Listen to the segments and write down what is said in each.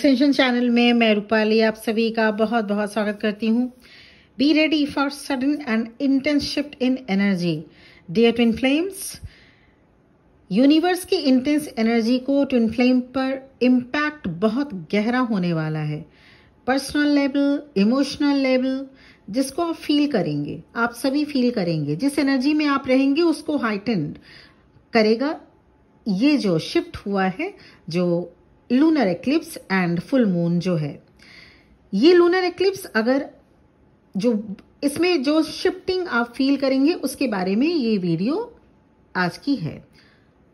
Ascension channel में मैं रूपाली आप सभी का बहुत बहुत स्वागत करती हूँ be ready for sudden and intense shift in energy dear twin flames universe की इंटेंस एनर्जी को ट्विन फ्लेम पर इम्पैक्ट बहुत गहरा होने वाला है पर्सनल लेवल इमोशनल लेवल जिसको आप फील करेंगे आप सभी फील करेंगे जिस एनर्जी में आप रहेंगे उसको हाइटेंड करेगा ये जो शिफ्ट हुआ है जो lunar eclipse and full moon जो है ये लूनर एक्लिप्स अगर जो इसमें जो शिफ्टिंग आप फील करेंगे उसके बारे में ये वीडियो आज की है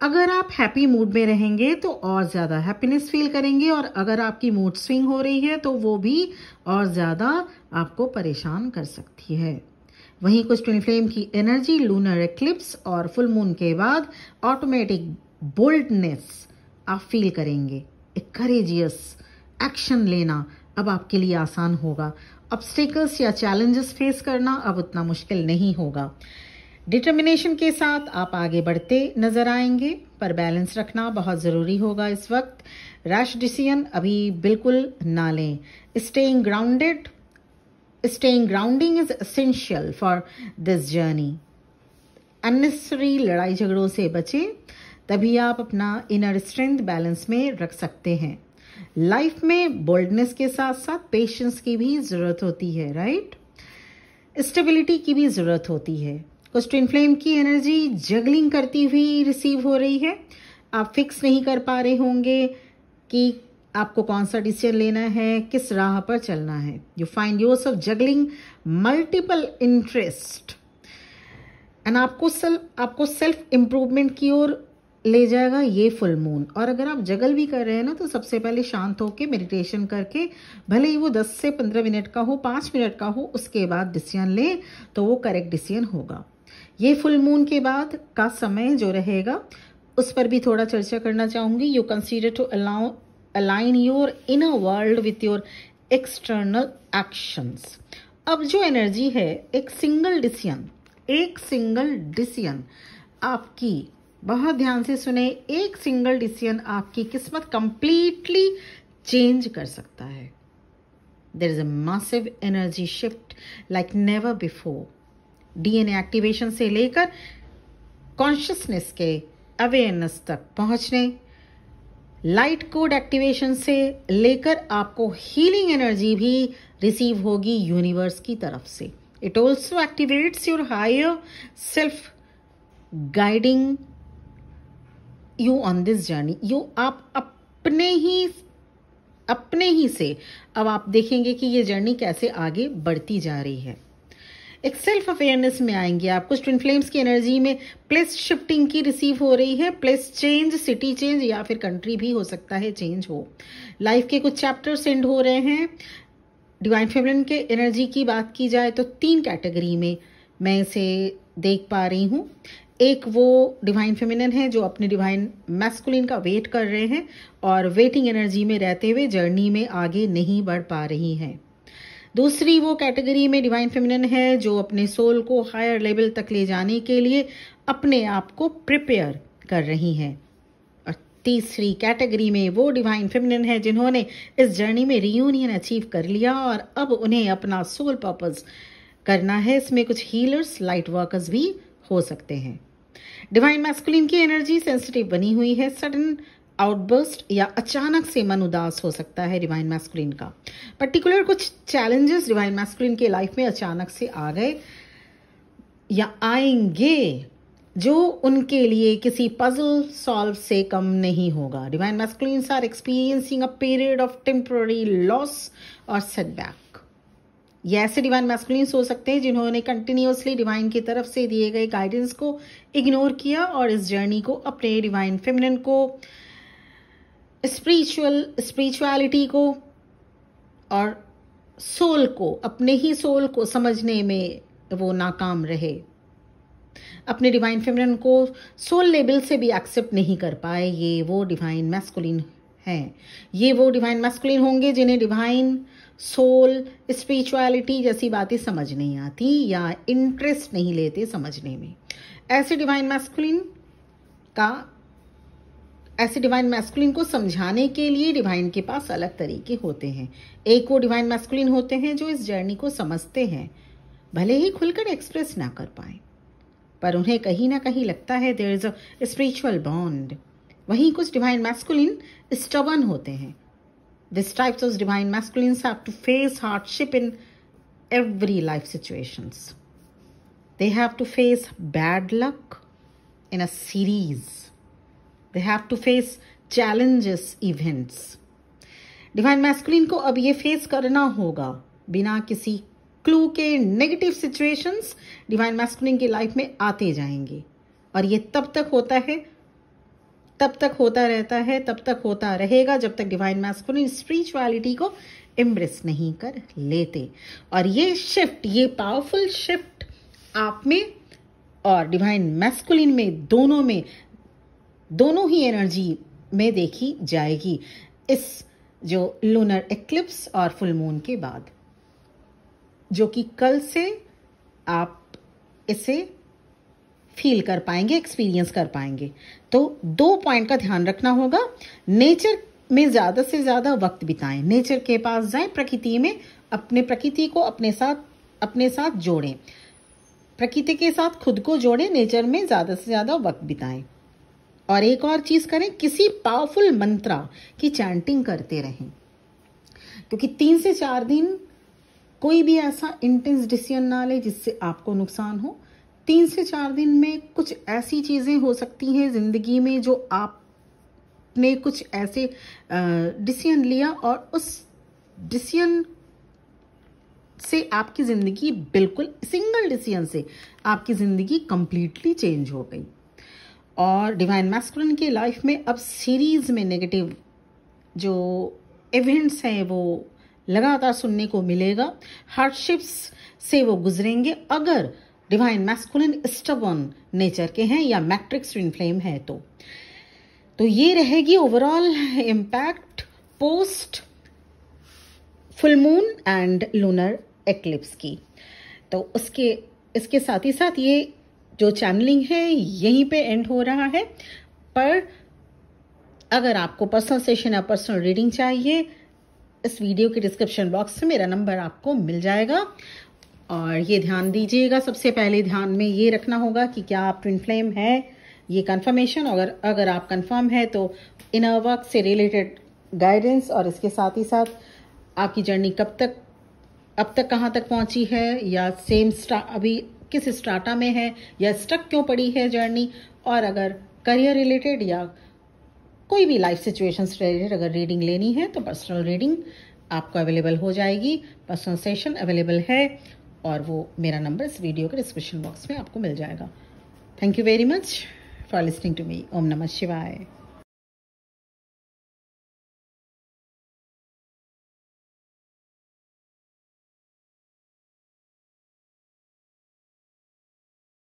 अगर आप हैप्पी मूड में रहेंगे तो और ज़्यादा हैप्पीनेस फील करेंगे और अगर आपकी मूड स्विंग हो रही है तो वो भी और ज़्यादा आपको परेशान कर सकती है वहीं कुछ ट्विन फ्लेम की एनर्जी लूनर एक्लिप्स और फुल मून के बाद ऑटोमेटिक बोल्डनेस आप फील करेंगे एक करेजियस एक्शन लेना अब आपके लिए आसान होगा ऑब्स्टेकल्स या चैलेंजेस फेस करना अब उतना मुश्किल नहीं होगा डिटर्मिनेशन के साथ आप आगे बढ़ते नजर आएंगे पर बैलेंस रखना बहुत ज़रूरी होगा इस वक्त रैश डिसीजन अभी बिल्कुल ना लें staying grounded staying grounding is essential for this journey unnecessary लड़ाई झगड़ों से बचें तभी आप अपना इनर स्ट्रेंथ बैलेंस में रख सकते हैं लाइफ में बोल्डनेस के साथ साथ पेशेंस की भी ज़रूरत होती है राइट स्टेबिलिटी की भी ज़रूरत होती है कुछ ट्विन फ्लेम की एनर्जी जगलिंग करती हुई रिसीव हो रही है आप फिक्स नहीं कर पा रहे होंगे कि आपको कौन सा डिसीजन लेना है किस राह पर चलना है you find yours of juggling multiple interest and आपको सेल्फ आपको सेल्फ इम्प्रूवमेंट की ओर ले जाएगा ये फुल मून और अगर आप जगल भी कर रहे हैं ना तो सबसे पहले शांत होकर मेडिटेशन करके भले ही वो 10 से 15 मिनट का हो 5 मिनट का हो उसके बाद डिसीजन लें तो वो करेक्ट डिसीजन होगा ये फुल मून के बाद का समय जो रहेगा उस पर भी थोड़ा चर्चा करना चाहूँगी you consider to allow align your inner world with your external actions अब जो एनर्जी है एक सिंगल डिसीजन एक सिंगल डिसीजन आपकी बहुत ध्यान से सुने एक सिंगल डिसीजन आपकी किस्मत कंप्लीटली चेंज कर सकता है there is a massive energy shift like never before DNA activation से लेकर कॉन्शियसनेस के अवेयरनेस तक पहुंचने लाइट कोड एक्टिवेशन से लेकर आपको हीलिंग एनर्जी भी रिसीव होगी यूनिवर्स की तरफ से it also activates your higher self guiding you on this journey you आप अपने ही अपने ही से अब आप देखेंगे कि ये जर्नी कैसे आगे बढ़ती जा रही है एक सेल्फ अवेयरनेस में आएंगे आपको ट्विन फ्लेम्स की एनर्जी में प्लेस शिफ्टिंग की रिसीव हो रही है प्लेस चेंज सिटी चेंज या फिर कंट्री भी हो सकता है चेंज हो लाइफ के कुछ चैप्टर सेंड हो रहे हैं डिवाइन फेमिन के एनर्जी की बात की जाए तो तीन कैटेगरी में मैं इसे देख पा रही हूँ एक वो डिवाइन फेमिनिन है जो अपने डिवाइन मैस्कुलिन का वेट कर रहे हैं और वेटिंग एनर्जी में रहते हुए जर्नी में आगे नहीं बढ़ पा रही हैं दूसरी वो कैटेगरी में डिवाइन फेमिनिन है जो अपने सोल को हायर लेवल तक ले जाने के लिए अपने आप को प्रिपेयर कर रही हैं और तीसरी कैटेगरी में वो डिवाइन फेमिनिन है जिन्होंने इस जर्नी में रियूनियन अचीव कर लिया और अब उन्हें अपना सोल पर्पज़ करना है इसमें कुछ हीलर्स लाइट वर्कर्स भी हो सकते हैं डिवाइन मैस्कुलिन की एनर्जी सेंसिटिव बनी हुई है सडन आउटबर्स्ट या अचानक से मन उदास हो सकता है डिवाइन मैस्कुलिन का पर्टिकुलर कुछ चैलेंजेस डिवाइन मैस्कुलिन के लाइफ में अचानक से आ गए या आएंगे जो उनके लिए किसी पजल सॉल्व से कम नहीं होगा divine masculine are experiencing a period of temporary loss और सेटबैक ये ऐसे डिवाइन मैस्कुलिन्स हो सकते हैं जिन्होंने कंटिन्यूसली डिवाइन की तरफ से दिए गए गाइडेंस को इग्नोर किया और इस जर्नी को अपने डिवाइन फेमिनन को स्पिरिचुअल स्पिरिचुअलिटी को और सोल को अपने ही सोल को समझने में वो नाकाम रहे अपने डिवाइन फेमिनन को सोल लेवल से भी एक्सेप्ट नहीं कर पाए ये वो डिवाइन मैस्कुलिन हैं ये वो डिवाइन मैस्कुलिन होंगे जिन्हें डिवाइन सोल स्पिरिचुअलिटी जैसी बातें समझ नहीं आती या इंटरेस्ट नहीं लेते समझने में ऐसे डिवाइन मैस्कुलिन का ऐसे डिवाइन मैस्कुलिन को समझाने के लिए डिवाइन के पास अलग तरीके होते हैं एक वो डिवाइन मैस्कुलिन होते हैं जो इस जर्नी को समझते हैं भले ही खुलकर एक्सप्रेस ना कर पाए पर उन्हें कहीं ना कहीं लगता है there is a spiritual bond वहीं कुछ डिवाइन मैस्कुलिन स्टबन होते हैं types of divine masculines have to face hardship in every life situations. They have to face bad luck in a series. They have to face challenges events. divine masculine ko ab ye face karna hoga bina kisi clue के negative situations divine masculine की life में आते जाएंगे और ये तब तक होता है तब तक होता रहता है तब तक होता रहेगा जब तक डिवाइन मैस्कुलिन स्पिरिचुअलिटी को एम्ब्रेस नहीं कर लेते और ये शिफ्ट ये पावरफुल शिफ्ट आप में और डिवाइन मैस्कुलिन में दोनों में दोनों ही एनर्जी में देखी जाएगी इस जो लूनर एक्लिप्स और फुल मून के बाद जो कि कल से आप इसे फील कर पाएंगे एक्सपीरियंस कर पाएंगे तो दो पॉइंट का ध्यान रखना होगा नेचर में ज़्यादा से ज़्यादा वक्त बिताएं नेचर के पास जाएं प्रकृति में अपने प्रकृति को अपने साथ अपने साथ जोड़ें प्रकृति के साथ खुद को जोड़ें नेचर में ज़्यादा से ज़्यादा वक्त बिताएं और एक और चीज़ करें किसी पावरफुल मंत्रा की चैंटिंग करते रहें क्योंकि तीन से चार दिन कोई भी ऐसा इंटेंस डिसीजन ना ले जिससे आपको नुकसान हो तीन से चार दिन में कुछ ऐसी चीज़ें हो सकती हैं ज़िंदगी में जो आपने कुछ ऐसे डिसीजन लिया और उस डिसीजन से आपकी ज़िंदगी बिल्कुल सिंगल डिसीजन से आपकी ज़िंदगी कम्प्लीटली चेंज हो गई और डिवाइन मैस्कुलिन के लाइफ में अब सीरीज़ में नेगेटिव जो इवेंट्स हैं वो लगातार सुनने को मिलेगा हार्डशिप्स से वो गुजरेंगे अगर डिवाइन मैस्कुलिन स्टबन नेचर के हैं या मैट्रिक्स ट्विन फ्लेम है तो तो ये रहेगी overall impact post full moon and lunar eclipse की तो उसके इसके साथ ही साथ ये जो चैनलिंग है यहीं पे एंड हो रहा है पर अगर आपको पर्सनल सेशन या पर्सनल रीडिंग चाहिए इस वीडियो के डिस्क्रिप्शन बॉक्स में मेरा नंबर आपको मिल जाएगा और ये ध्यान दीजिएगा सबसे पहले ध्यान में ये रखना होगा कि क्या आप ट्विन फ्लेम है ये कंफर्मेशन अगर अगर आप कंफर्म है तो इनर वर्क से रिलेटेड गाइडेंस और इसके साथ ही साथ आपकी जर्नी कब तक अब तक कहाँ तक पहुँची है या सेम स्टा अभी किस स्टाटा में है या स्टक क्यों पड़ी है जर्नी और अगर करियर रिलेटेड या कोई भी लाइफ सिचुएशन रिलेटेड अगर रीडिंग लेनी है तो पर्सनल रीडिंग आपको अवेलेबल हो जाएगी पर्सनल सेशन अवेलेबल है और वो मेरा नंबर इस वीडियो के डिस्क्रिप्शन बॉक्स में आपको मिल जाएगा thank you very much for listening to me ओम नमः शिवाय